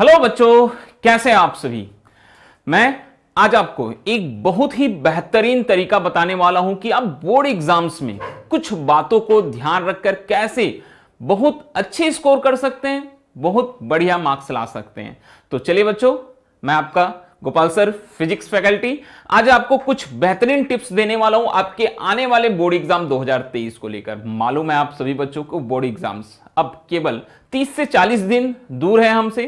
hello बच्चों कैसे हैं आप सभी मैं आज आपको एक बहुत ही बेहतरीन तरीका बताने वाला हूं कि आप बोर्ड एग्जाम्स में कुछ बातों को ध्यान रखकर कैसे बहुत अच्छे स्कोर कर सकते हैं बहुत बढ़िया मार्क्स ला सकते हैं तो चलिए बच्चों मैं आपका गोपाल सर फिजिक्स फैकल्टी आज आपको कुछ बेहतरीन टिप्स देने वाला हूं आपके आने वाले बोर्ड एग्जाम 2023 को लेकर मालूम है आप सभी बच्चों को बोर्ड एग्जाम्स अब केवल 30 से 40 दिन दूर है हमसे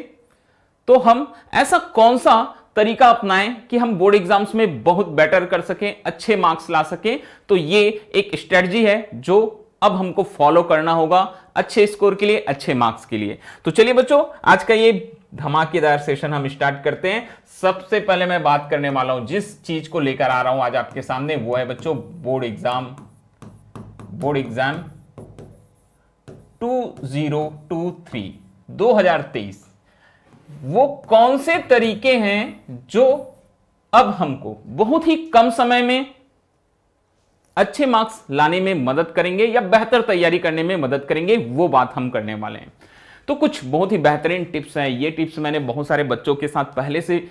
तो हम ऐसा कौन सा तरीका अपनाएं कि हम बोर्ड एग्जाम्स में बहुत बेटर कर सकें अच्छे मार्क्स ला सकें तो ये एक स्ट्रेटजी है जो अब हमको फॉलो करना होगा अच्छे स्कोर के लिए अच्छे मार्क्स के लिए तो चलिए बच्चों आज का ये धमाकेदार सेशन हम स्टार्ट करते हैं सबसे पहले मैं बात करने वाला हूं जिस चीज को लेकर आ रहा हूं आज आपके सामने वो है बच्चों board exam board exam two two zero हजार तेईस वो कौन से तरीके हैं जो अब हमको बहुत ही कम समय में अच्छे मार्क्स लाने में मदद करेंगे या बेहतर तैयारी करने में मदद करेंगे वो बात हम करने वाले हैं तो कुछ बहुत ही बेहतरीन टिप्स हैं ये टिप्स मैंने बहुत सारे बच्चों के साथ पहले से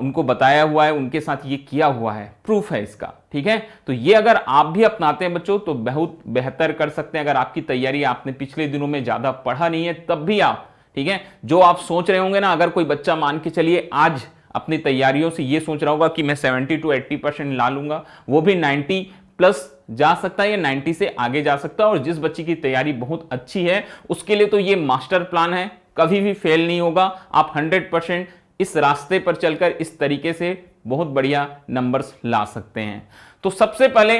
उनको बताया हुआ है उनके साथ ये किया हुआ है प्रूफ है इसका ठीक है तो ये अगर आप भी अपनाते हैं बच्चों तो बहुत बेहतर कर सकते हैं अगर आपकी तैयारी आपने पिछले दिनों में ज़्यादा पढ़ा नहीं है तब भी आप ठीक है जो आप सोच रहे होंगे ना अगर कोई बच्चा मान के चलिए आज अपनी तैयारियों से ये सोच रहा होगा कि मैं 70 टू 80 परसेंट ला लूंगा वो भी 90 प्लस जा सकता है या 90 से आगे जा सकता है और जिस बच्चे की तैयारी बहुत अच्छी है उसके लिए तो ये मास्टर प्लान है कभी भी फेल नहीं होगा आप 100 परसेंट इस रास्ते पर चलकर इस तरीके से बहुत बढ़िया नंबर्स ला सकते हैं तो सबसे पहले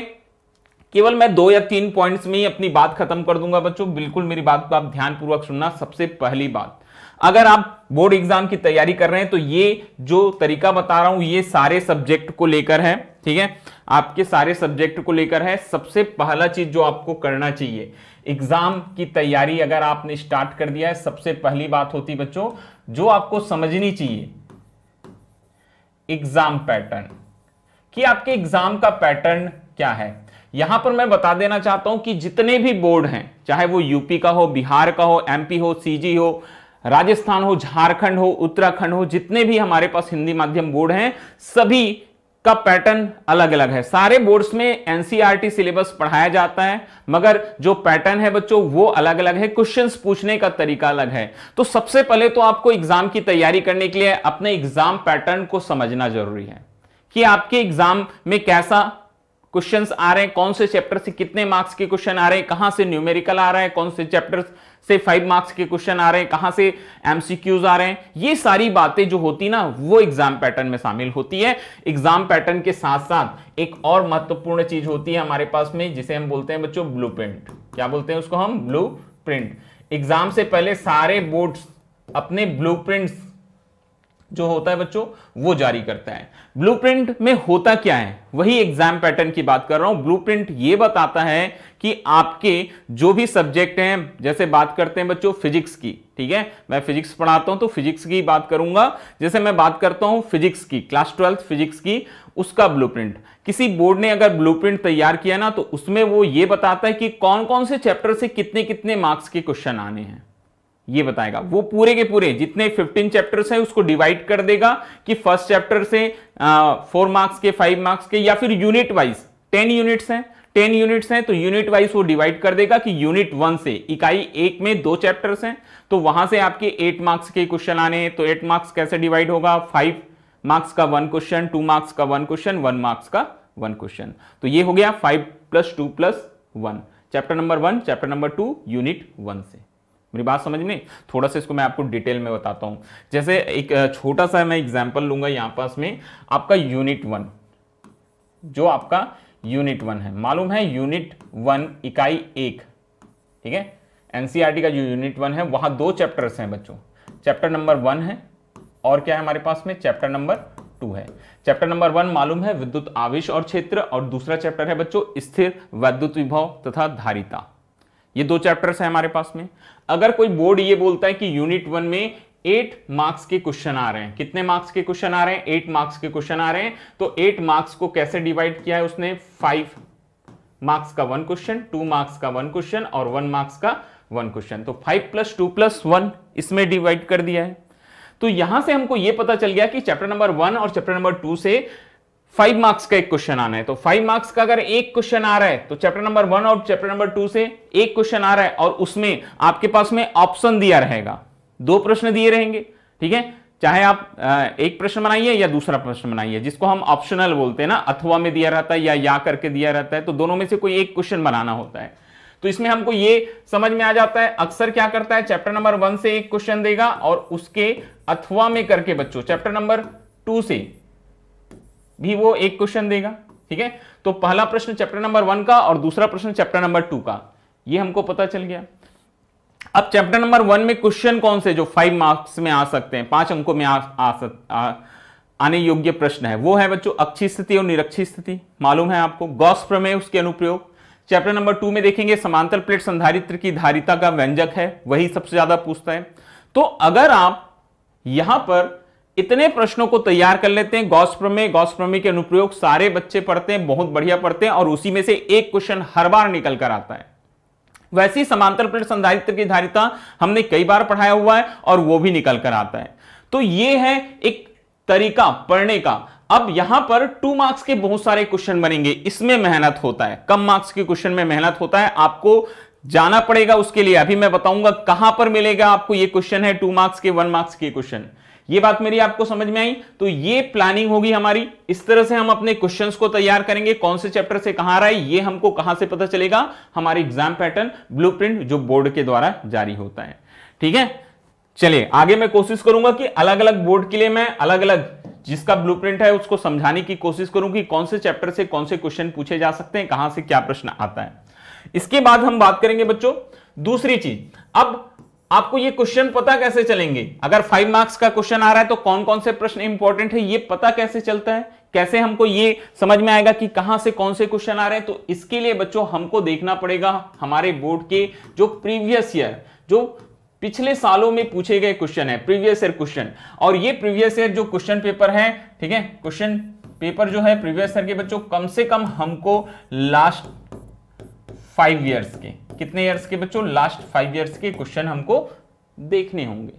केवल मैं दो या तीन पॉइंट्स में ही अपनी बात खत्म कर दूंगा बच्चों बिल्कुल मेरी बात को आप ध्यानपूर्वक सुनना सबसे पहली बात अगर आप बोर्ड एग्जाम की तैयारी कर रहे हैं तो ये जो तरीका बता रहा हूं ये सारे सब्जेक्ट को लेकर है ठीक है आपके सारे सब्जेक्ट को लेकर है सबसे पहला चीज जो आपको करना चाहिए एग्जाम की तैयारी अगर आपने स्टार्ट कर दिया है सबसे पहली बात होती बच्चों जो आपको समझनी चाहिए एग्जाम पैटर्न कि आपके एग्जाम का पैटर्न क्या है यहां पर मैं बता देना चाहता हूं कि जितने भी बोर्ड हैं चाहे वो यूपी का हो बिहार का हो एमपी हो सीजी हो राजस्थान हो झारखंड हो उत्तराखंड हो जितने भी हमारे पास हिंदी माध्यम बोर्ड हैं सभी का पैटर्न अलग अलग है सारे बोर्ड्स में एनसीईआरटी सिलेबस पढ़ाया जाता है मगर जो पैटर्न है बच्चों वो अलग अलग है क्वेश्चंस पूछने का तरीका अलग है तो सबसे पहले तो आपको एग्जाम की तैयारी करने के लिए अपने एग्जाम पैटर्न को समझना जरूरी है कि आपके एग्जाम में कैसा क्वेश्चन आ रहे हैं कौन से चैप्टर से कितने मार्क्स के क्वेश्चन आ रहे हैं कहां से न्यूमेरिकल आ रहा है कौन से चैप्टर से फाइव मार्क्स के क्वेश्चन आ रहे हैं कहां से एमसीक्यूज आ रहे हैं ये सारी बातें जो होती ना वो एग्जाम पैटर्न में शामिल होती है एग्जाम पैटर्न के साथ साथ एक और महत्वपूर्ण चीज होती है हमारे पास में जिसे हम बोलते हैं बच्चों ब्लू क्या बोलते हैं उसको हम ब्लू एग्जाम से पहले सारे बोर्ड अपने ब्लू जो होता है बच्चों वो जारी करता है ब्लूप्रिंट में होता क्या है वही एग्जाम पैटर्न की बात कर रहा हूं ब्लूप्रिंट ये बताता है कि आपके जो भी सब्जेक्ट हैं जैसे बात करते हैं बच्चों फिजिक्स की ठीक है मैं फिजिक्स पढ़ाता हूं तो फिजिक्स की बात करूंगा जैसे मैं बात करता हूं फिजिक्स की क्लास ट्वेल्थ फिजिक्स की उसका ब्लू किसी बोर्ड ने अगर ब्लू तैयार किया ना तो उसमें वो ये बताता है कि कौन कौन से चैप्टर से कितने कितने मार्क्स के क्वेश्चन आने हैं ये बताएगा वो पूरे के पूरे जितने 15 चैप्टर्स हैं उसको डिवाइड कर देगा कि फर्स्ट चैप्टर से फोर मार्क्स के फाइव मार्क्स के या फिर यूनिट वाइज टेन यूनिट्स हैं टेन यूनिट्स हैं तो यूनिट वाइज वो डिवाइड कर देगा कि यूनिट वन से इकाई एक में दो चैप्टर्स हैं तो वहां से आपके एट मार्क्स के क्वेश्चन आने हैं तो एट मार्क्स कैसे डिवाइड होगा फाइव मार्क्स का वन क्वेश्चन टू मार्क्स का वन क्वेश्चन वन मार्क्स का वन क्वेश्चन तो ये हो गया five plus two plus one chapter number one chapter number two unit one से मेरी बात समझ में थोड़ा सा इसको मैं आपको डिटेल में बताता हूँ जैसे एक छोटा सा मैं एग्जाम्पल लूंगा यहाँ पास में आपका यूनिट वन जो आपका यूनिट वन है मालूम है यूनिट वन इकाई एक ठीक है एनसीआरटी e का जो यूनिट वन है वहां दो चैप्टर्स हैं बच्चों चैप्टर नंबर वन है और क्या है हमारे पास में चैप्टर नंबर टू है चैप्टर नंबर वन मालूम है विद्युत आवेश और क्षेत्र और दूसरा चैप्टर है बच्चों स्थिर वैद्युत विभव तथा धारिता ये दो चैप्टर्स हैं हमारे पास में अगर कोई बोर्ड ये बोलता है कि यूनिट वन में एट मार्क्स के क्वेश्चन आ रहे हैं कितने मार्क्स के क्वेश्चन आ रहे हैं एट मार्क्स के क्वेश्चन आ रहे हैं तो एट मार्क्स को कैसे डिवाइड किया है उसने फाइव मार्क्स का वन क्वेश्चन टू मार्क्स का वन क्वेश्चन और वन मार्क्स का वन क्वेश्चन तो five plus two plus one इसमें डिवाइड कर दिया है तो यहां से हमको यह पता चल गया कि चैप्टर नंबर वन और चैप्टर नंबर टू से फाइव मार्क्स का एक क्वेश्चन आना है तो फाइव मार्क्स का अगर एक क्वेश्चन आ रहा है तो चैप्टर नंबर वन और चैप्टर नंबर टू से एक क्वेश्चन आ रहा है और उसमें आपके पास में ऑप्शन दिया रहेगा दो प्रश्न दिए रहेंगे ठीक है चाहे आप एक प्रश्न बनाइए या दूसरा प्रश्न बनाइए जिसको हम ऑप्शनल बोलते हैं ना अथवा में दिया रहता है या या करके दिया रहता है तो दोनों में से कोई एक क्वेश्चन बनाना होता है तो इसमें हमको ये समझ में आ जाता है अक्सर क्या करता है चैप्टर नंबर वन से एक क्वेश्चन देगा और उसके अथवा में करके बच्चों चैप्टर नंबर टू से भी वो एक क्वेश्चन देगा ठीक है तो पहला प्रश्न चैप्टर नंबर वन का और दूसरा प्रश्न चैप्टर नंबर टू का ये हमको पता चल गया अब चैप्टर नंबर वन में क्वेश्चन कौन से जो फाइव मार्क्स में आ सकते हैं पांच अंकों में आ, आ, सक, आ आने योग्य प्रश्न है वो है बच्चों अक्षी स्थिति और निरक्षी स्थिति मालूम है आपको गॉस प्रमेय उसके अनुप्रयोग चैप्टर नंबर टू में देखेंगे समांतर प्लेट संधारित्र की धारिता का व्यंजक है वही सबसे ज्यादा पूछता है तो अगर आप यहां पर इतने प्रश्नों को तैयार कर लेते हैं गौस प्रमेय गौस प्रमेय के अनुप्रयोग सारे बच्चे पढ़ते हैं बहुत बढ़िया पढ़ते हैं और उसी में से एक क्वेश्चन हर बार निकल कर आता है वैसी समांतर प्लेट संधारित्र की धारिता हमने कई बार पढ़ाया हुआ है और वो भी निकल कर आता है तो ये है एक तरीका पढ़ने का अब यहां पर टू मार्क्स के बहुत सारे क्वेश्चन बनेंगे इसमें मेहनत होता है कम मार्क्स के क्वेश्चन में मेहनत होता है आपको जाना पड़ेगा उसके लिए अभी मैं बताऊंगा कहां पर मिलेगा आपको ये क्वेश्चन है टू मार्क्स के वन मार्क्स के क्वेश्चन ये बात मेरी आपको समझ में आई तो ये प्लानिंग होगी हमारी इस तरह से हम अपने क्वेश्चन को तैयार करेंगे कौन से चैप्टर से कहां रहा है ये हमको कहां से पता चलेगा हमारे एग्जाम पैटर्न ब्लूप्रिंट जो बोर्ड के द्वारा जारी होता है ठीक है चलिए आगे मैं कोशिश करूंगा कि अलग अलग बोर्ड के लिए मैं अलग अलग जिसका ब्लूप्रिंट है उसको समझाने की कोशिश करूंगी कौन से चैप्टर से कौन से क्वेश्चन पूछे जा सकते हैं कहां से क्या प्रश्न आता है इसके बाद हम बात करेंगे बच्चों दूसरी चीज अब आपको ये क्वेश्चन पता कैसे चलेंगे अगर फाइव मार्क्स का क्वेश्चन आ रहा है तो कौन कौन से प्रश्न इंपॉर्टेंट है ये पता कैसे चलता है कैसे हमको ये समझ में आएगा कि कहां से कौन से क्वेश्चन आ रहे हैं तो इसके लिए बच्चों हमको देखना पड़ेगा हमारे बोर्ड के जो प्रीवियस ईयर जो पिछले सालों में पूछे गए क्वेश्चन है प्रीवियस ईयर क्वेश्चन और ये प्रीवियस ईयर जो क्वेश्चन पेपर है ठीक है क्वेश्चन पेपर जो है प्रीवियस ईयर के बच्चों कम से कम हमको लास्ट फाइव ईयर्स के कितने ईयर्स के बच्चों लास्ट फाइव ईयर्स के क्वेश्चन हमको देखने होंगे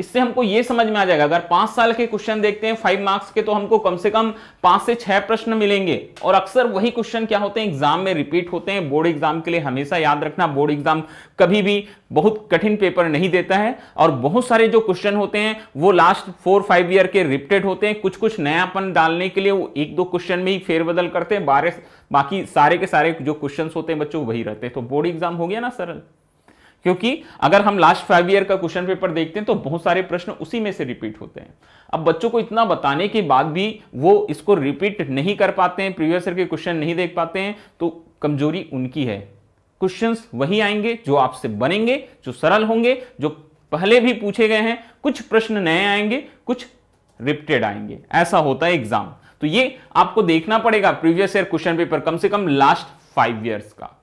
इससे हमको ये समझ में आ जाएगा अगर पांच साल के क्वेश्चन देखते हैं फाइव मार्क्स के तो हमको कम से कम पांच से छह प्रश्न मिलेंगे और अक्सर वही क्वेश्चन क्या होते हैं एग्जाम में रिपीट होते हैं बोर्ड एग्जाम के लिए हमेशा याद रखना बोर्ड एग्जाम कभी भी बहुत कठिन पेपर नहीं देता है और बहुत सारे जो क्वेश्चन होते हैं वो लास्ट फोर फाइव ईयर के रिपीटेड होते हैं कुछ कुछ नयापन डालने के लिए वो एक दो क्वेश्चन में ही फेरबदल करते हैं बारह बाकी सारे के सारे जो क्वेश्चन होते हैं बच्चों वही रहते हैं तो बोर्ड एग्जाम हो गया ना सरल क्योंकि अगर हम लास्ट फाइव ईयर का क्वेश्चन पेपर देखते हैं तो बहुत सारे प्रश्न उसी में से रिपीट होते हैं अब बच्चों को इतना बताने के बाद भी वो इसको रिपीट नहीं कर पाते हैं प्रीवियस ईयर के क्वेश्चन नहीं देख पाते हैं तो कमजोरी उनकी है क्वेश्चंस वही आएंगे जो आपसे बनेंगे जो सरल होंगे जो पहले भी पूछे गए हैं कुछ प्रश्न नए आएंगे कुछ रिपीटेड आएंगे ऐसा होता है एग्जाम तो ये आपको देखना पड़ेगा प्रीवियस ईयर क्वेश्चन पेपर कम से कम लास्ट फाइव ईयर्स का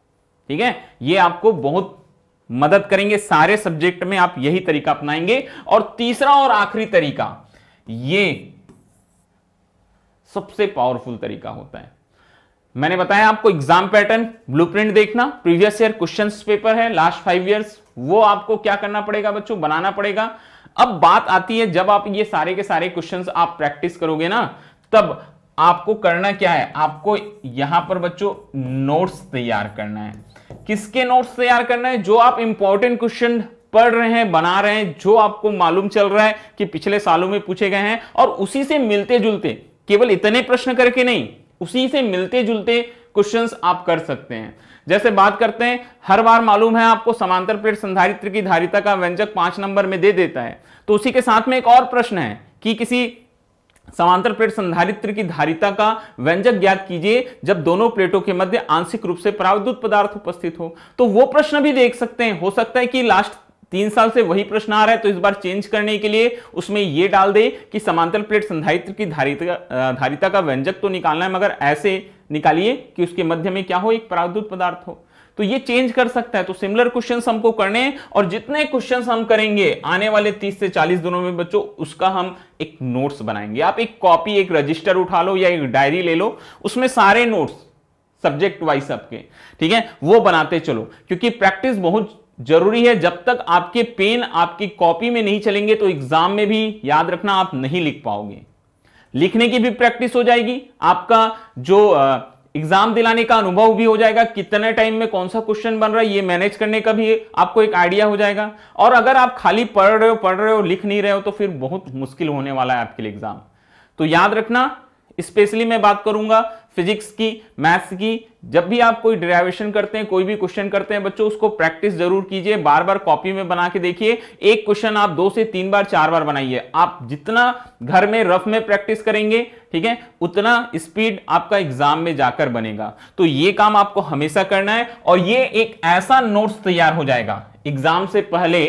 ठीक है ये आपको बहुत मदद करेंगे सारे सब्जेक्ट में आप यही तरीका अपनाएंगे और तीसरा और आखिरी तरीका ये सबसे पावरफुल तरीका होता है मैंने बताया आपको एग्जाम पैटर्न ब्लूप्रिंट देखना प्रीवियस ईयर क्वेश्चंस पेपर है लास्ट फाइव इयर्स वो आपको क्या करना पड़ेगा बच्चों बनाना पड़ेगा अब बात आती है जब आप ये सारे के सारे क्वेश्चंस आप प्रैक्टिस करोगे ना तब आपको करना क्या है आपको यहां पर बच्चों नोट्स तैयार करना है किसके नोट्स तैयार करना है जो आप इंपॉर्टेंट क्वेश्चन पढ़ रहे हैं बना रहे हैं जो आपको मालूम चल रहा है कि पिछले सालों में पूछे गए हैं और उसी से मिलते जुलते केवल इतने प्रश्न करके नहीं उसी से मिलते जुलते क्वेश्चंस आप कर सकते हैं जैसे बात करते हैं हर बार मालूम है आपको समांतर प्लेट संधारित्र की धारिता का व्यंजक पांच नंबर में दे देता है तो उसी के साथ में एक और प्रश्न है कि किसी समांतर प्लेट संधारित्र की धारिता का व्यंजक ज्ञात कीजिए जब दोनों प्लेटों के मध्य आंशिक रूप से प्रावधुत पदार्थ उपस्थित हो तो वो प्रश्न भी देख सकते हैं हो सकता है कि लास्ट तीन साल से वही प्रश्न आ रहा है तो इस बार चेंज करने के लिए उसमें यह डाल दे कि समांतर प्लेट संधारित्र की धारिता धारिता का व्यंजक तो निकालना है मगर ऐसे निकालिए कि उसके मध्य में क्या हो एक प्रावधुत पदार्थ हो तो ये चेंज कर सकता है तो सिमिलर क्वेश्चन हमको करने और जितने क्वेश्चन हम करेंगे आने वाले तीस से चालीस दिनों में बच्चों उसका हम एक नोट्स बनाएंगे आप एक कॉपी एक रजिस्टर उठा लो या एक डायरी ले लो उसमें सारे नोट्स सब्जेक्ट वाइज आपके ठीक है वो बनाते चलो क्योंकि प्रैक्टिस बहुत जरूरी है जब तक आपके पेन आपकी कॉपी में नहीं चलेंगे तो एग्जाम में भी याद रखना आप नहीं लिख पाओगे लिखने की भी प्रैक्टिस हो जाएगी आपका जो आ, एग्जाम दिलाने का अनुभव भी हो जाएगा कितने टाइम में कौन सा क्वेश्चन बन रहा है ये मैनेज करने का भी आपको एक आइडिया हो जाएगा और अगर आप खाली पढ़ रहे हो पढ़ रहे हो लिख नहीं रहे हो तो फिर बहुत मुश्किल होने वाला है आपके लिए एग्जाम तो याद रखना स्पेशली मैं बात करूंगा फिजिक्स की मैथ्स की जब भी आप कोई डेरिवेशन करते हैं कोई भी क्वेश्चन करते हैं बच्चों उसको प्रैक्टिस जरूर कीजिए बार बार कॉपी में बना के देखिए एक क्वेश्चन आप दो से तीन बार चार बार बनाइए आप जितना घर में रफ में प्रैक्टिस करेंगे ठीक है उतना स्पीड आपका एग्जाम में जाकर बनेगा तो ये काम आपको हमेशा करना है और ये एक ऐसा नोट्स तैयार हो जाएगा एग्जाम से पहले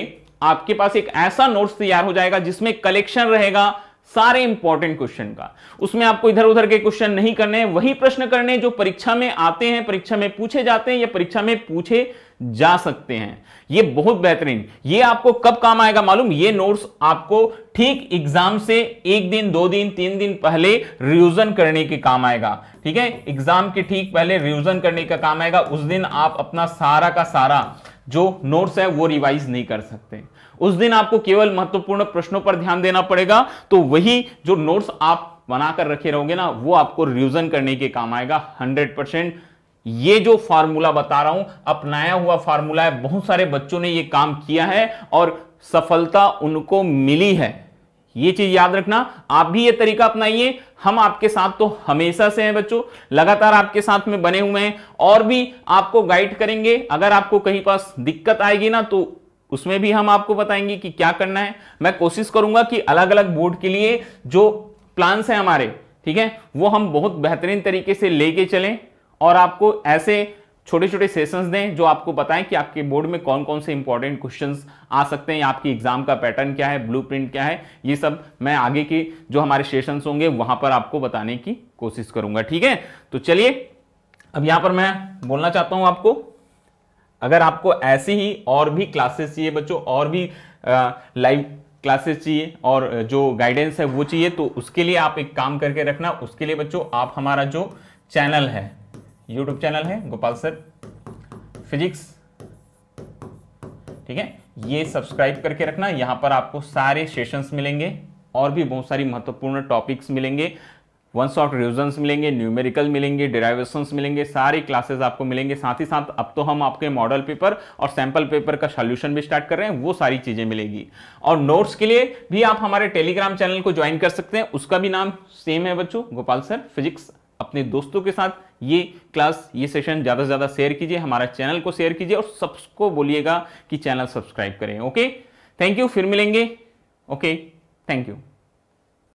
आपके पास एक ऐसा नोट्स तैयार हो जाएगा जिसमें कलेक्शन रहेगा सारे इंपॉर्टेंट क्वेश्चन का उसमें आपको इधर उधर के क्वेश्चन नहीं करने वही प्रश्न करने जो परीक्षा में आते हैं परीक्षा में पूछे जाते हैं या परीक्षा में पूछे जा सकते हैं यह बहुत बेहतरीन ये आपको कब काम आएगा मालूम ये नोट्स आपको ठीक एग्जाम से एक दिन दो दिन तीन दिन पहले रिविजन करने के काम आएगा ठीक है एग्जाम के ठीक पहले रिविजन करने का काम आएगा उस दिन आप अपना सारा का सारा जो नोट्स है वो रिवाइज नहीं कर सकते उस दिन आपको केवल महत्वपूर्ण प्रश्नों पर ध्यान देना पड़ेगा तो वही जो नोट्स आप बनाकर रखे रहोगे ना वो आपको रिविजन करने के काम आएगा हंड्रेड परसेंट ये जो फार्मूला बता रहा हूं अपनाया हुआ फार्मूला है बहुत सारे बच्चों ने ये काम किया है और सफलता उनको मिली है ये चीज याद रखना आप भी ये तरीका अपनाइए हम आपके साथ तो हमेशा से हैं बच्चों लगातार आपके साथ में बने हुए हैं और भी आपको गाइड करेंगे अगर आपको कहीं पास दिक्कत आएगी ना तो उसमें भी हम आपको बताएंगे कि क्या करना है मैं कोशिश करूंगा कि अलग अलग बोर्ड के लिए जो प्लान्स हैं हमारे ठीक है वो हम बहुत बेहतरीन तरीके से लेके चलें और आपको ऐसे छोटे छोटे सेशंस दें जो आपको बताएं कि आपके बोर्ड में कौन कौन से इंपॉर्टेंट क्वेश्चंस आ सकते हैं आपकी एग्जाम का पैटर्न क्या है ब्लूप्रिंट क्या है ये सब मैं आगे के जो हमारे सेशंस होंगे वहां पर आपको बताने की कोशिश करूंगा ठीक है तो चलिए अब यहां पर मैं बोलना चाहता हूं आपको अगर आपको ऐसी ही और भी क्लासेस चाहिए बच्चों और भी लाइव क्लासेस चाहिए और जो गाइडेंस है वो चाहिए तो उसके लिए आप एक काम करके रखना उसके लिए बच्चों आप हमारा जो चैनल है यूट्यूब चैनल है गोपाल सर फिजिक्स ठीक है ये सब्सक्राइब करके रखना यहां पर आपको सारे सेशंस मिलेंगे और भी बहुत सारी महत्वपूर्ण टॉपिक्स मिलेंगे वन शॉट रिविजन्स मिलेंगे न्यूमेरिकल मिलेंगे डिराइवेशन मिलेंगे सारी क्लासेस आपको मिलेंगे साथ ही साथ अब तो हम आपके मॉडल पेपर और सैम्पल पेपर का सोल्यूशन भी स्टार्ट कर रहे हैं वो सारी चीज़ें मिलेगी और नोट्स के लिए भी आप हमारे टेलीग्राम चैनल को ज्वाइन कर सकते हैं उसका भी नाम सेम है बच्चों गोपाल सर फिजिक्स अपने दोस्तों के साथ ये क्लास ये सेशन ज़्यादा से ज़्यादा शेयर कीजिए हमारा चैनल को शेयर कीजिए और सबको बोलिएगा कि चैनल सब्सक्राइब करें ओके थैंक यू फिर मिलेंगे ओके थैंक यू